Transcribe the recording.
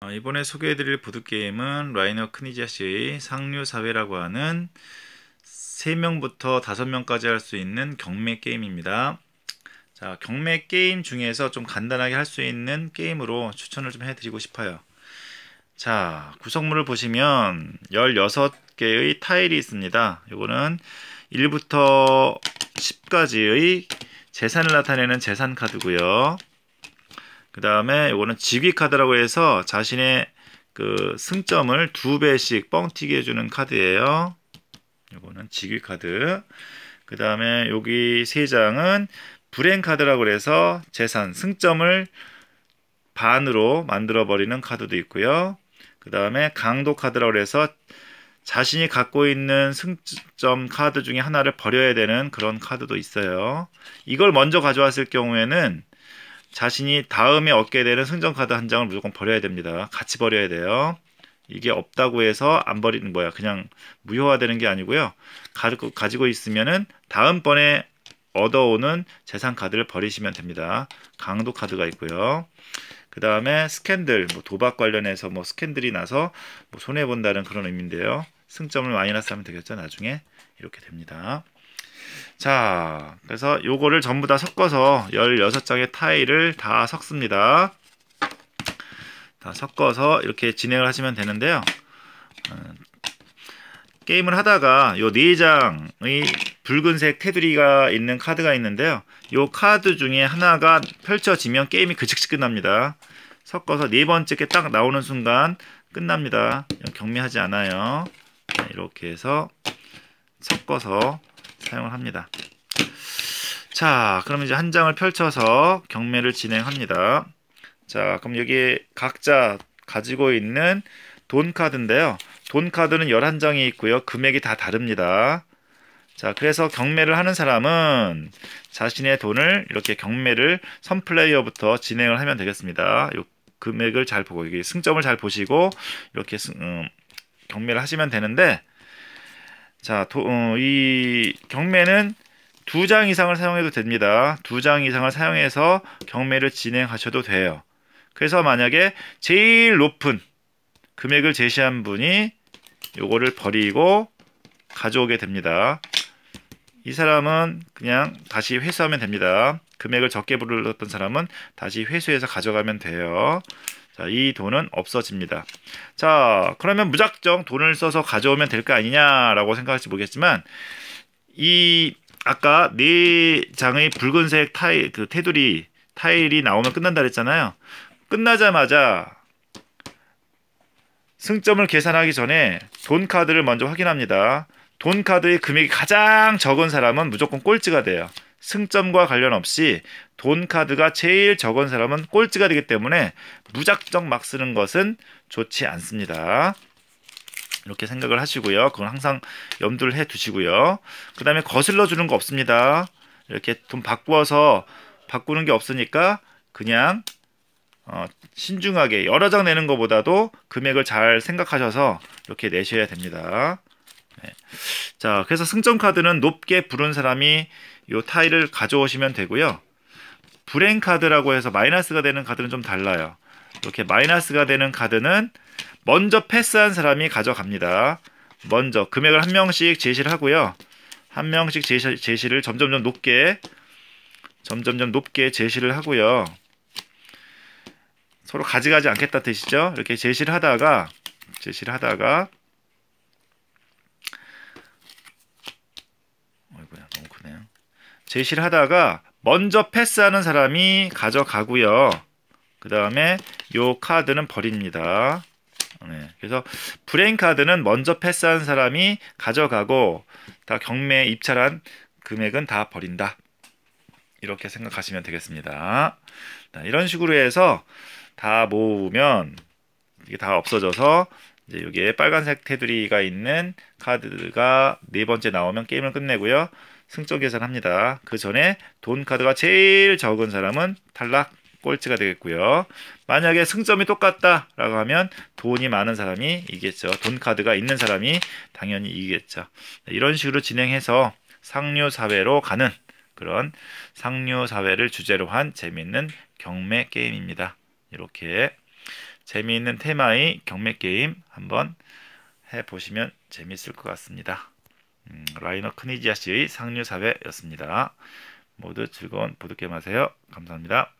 어, 이번에 소개해드릴 보드게임은 라이너 크니자시의 상류사회라고 하는 3명부터 5명까지 할 수 있는 경매 게임입니다. 자, 경매 게임 중에서 좀 간단하게 할 수 있는 게임으로 추천을 좀 해드리고 싶어요. 자, 구성물을 보시면 16개의 타일이 있습니다. 이거는 1부터 10까지의 재산을 나타내는 재산 카드고요. 그 다음에 이거는 직위 카드라고 해서 자신의 그 승점을 두 배씩 뻥튀기 해주는 카드예요. 이거는 직위 카드. 그 다음에 여기 세 장은 불행 카드라고 해서 재산 승점을 반으로 만들어 버리는 카드도 있고요. 그 다음에 강도 카드라고 해서 자신이 갖고 있는 승점 카드 중에 하나를 버려야 되는 그런 카드도 있어요. 이걸 먼저 가져왔을 경우에는 자신이 다음에 얻게 되는 승전 카드 한 장을 무조건 버려야 됩니다. 같이 버려야 돼요. 이게 없다고 해서 안 버리는 뭐야 그냥 무효화되는 게 아니고요. 가지고 있으면은 다음번에 얻어오는 재산 카드를 버리시면 됩니다. 강도 카드가 있고요. 그 다음에 스캔들, 뭐 도박 관련해서 뭐 스캔들이 나서 뭐 손해본다는 그런 의미인데요. 승점을 많이너으면 되겠죠. 나중에 이렇게 됩니다. 자, 그래서 요거를 전부 다 섞어서 16장의 타일을 다 섞습니다. 다 섞어서 이렇게 진행을 하시면 되는데요. 어, 게임을 하다가 요 4장의 붉은색 테두리가 있는 카드가 있는데요. 요 카드 중에 하나가 펼쳐지면 게임이 그 즉시 끝납니다. 섞어서 네 번째 게 딱 나오는 순간 끝납니다. 경미하지 않아요. 이렇게 해서 섞어서 사용을 합니다. 자, 그럼 이제 한 장을 펼쳐서 경매를 진행합니다. 자, 그럼 여기 각자 가지고 있는 돈 카드인데요. 돈 카드는 11장이 있고요. 금액이 다 다릅니다. 자, 그래서 경매를 하는 사람은 자신의 돈을 이렇게 경매를 선 플레이어부터 진행을 하면 되겠습니다. 요 금액을 잘 보고 여기 승점을 잘 보시고 이렇게 승, 음, 경매를 하시면 되는데 자, 도, 어, 이 경매는 두 장 이상을 사용해도 됩니다. 두 장 이상을 사용해서 경매를 진행하셔도 돼요. 그래서 만약에 제일 높은 금액을 제시한 분이 요거를 버리고 가져오게 됩니다. 이 사람은 그냥 다시 회수하면 됩니다. 금액을 적게 부르던 사람은 다시 회수해서 가져가면 돼요. 자, 이 돈은 없어집니다. 자, 그러면 무작정 돈을 써서 가져오면 될 거 아니냐라고 생각할지 모르겠지만 이 아까 네 장의 붉은색 타일 그 테두리 타일이 나오면 끝난다 그랬잖아요. 끝나자마자 승점을 계산하기 전에 돈 카드를 먼저 확인합니다. 돈 카드의 금액이 가장 적은 사람은 무조건 꼴찌가 돼요. 승점과 관련 없이 돈 카드가 제일 적은 사람은 꼴찌가 되기 때문에 무작정 막 쓰는 것은 좋지 않습니다. 이렇게 생각을 하시고요. 그건 항상 염두를 해 두시고요. 그 다음에 거슬러 주는 거 없습니다. 이렇게 돈 바꾸어서 바꾸는 게 없으니까 그냥 어, 신중하게 여러 장 내는 것보다도 금액을 잘 생각하셔서 이렇게 내셔야 됩니다. 네. 자, 그래서 승점 카드는 높게 부른 사람이 요 타일을 가져오시면 되고요. 불행 카드라고 해서 마이너스가 되는 카드는 좀 달라요. 이렇게 마이너스가 되는 카드는 먼저 패스한 사람이 가져갑니다. 먼저 금액을 한 명씩 제시를 하고요. 한 명씩 제시, 제시를 점점점 높게 점점점 높게 제시를 하고요. 서로 가져가지 않겠다 뜻이죠. 이렇게 제시를 하다가 제시를 하다가 제시를 하다가 먼저 패스하는 사람이 가져가고요. 그 다음에 요 카드는 버립니다. 네, 그래서 브레인 카드는 먼저 패스한 사람이 가져가고 다 경매에 입찰한 금액은 다 버린다. 이렇게 생각하시면 되겠습니다. 자, 이런 식으로 해서 다 모으면 이게 다 없어져서 이제 여기에 빨간색 테두리가 있는 카드가 네 번째 나오면 게임을 끝내고요. 승적 계산합니다. 그 전에 돈 카드가 제일 적은 사람은 탈락 꼴찌가 되겠고요. 만약에 승점이 똑같다라고 하면 돈이 많은 사람이 이기겠죠. 돈 카드가 있는 사람이 당연히 이기겠죠. 네, 이런 식으로 진행해서 상류 사회로 가는 그런 상류 사회를 주제로 한 재미있는 경매 게임입니다. 이렇게 재미있는 테마의 경매 게임 한번 해 보시면 재미있을 것 같습니다. 음, 라이너 크니지아씨의 상류 사회였습니다. 모두 즐거운 보드게임 하세요. 감사합니다.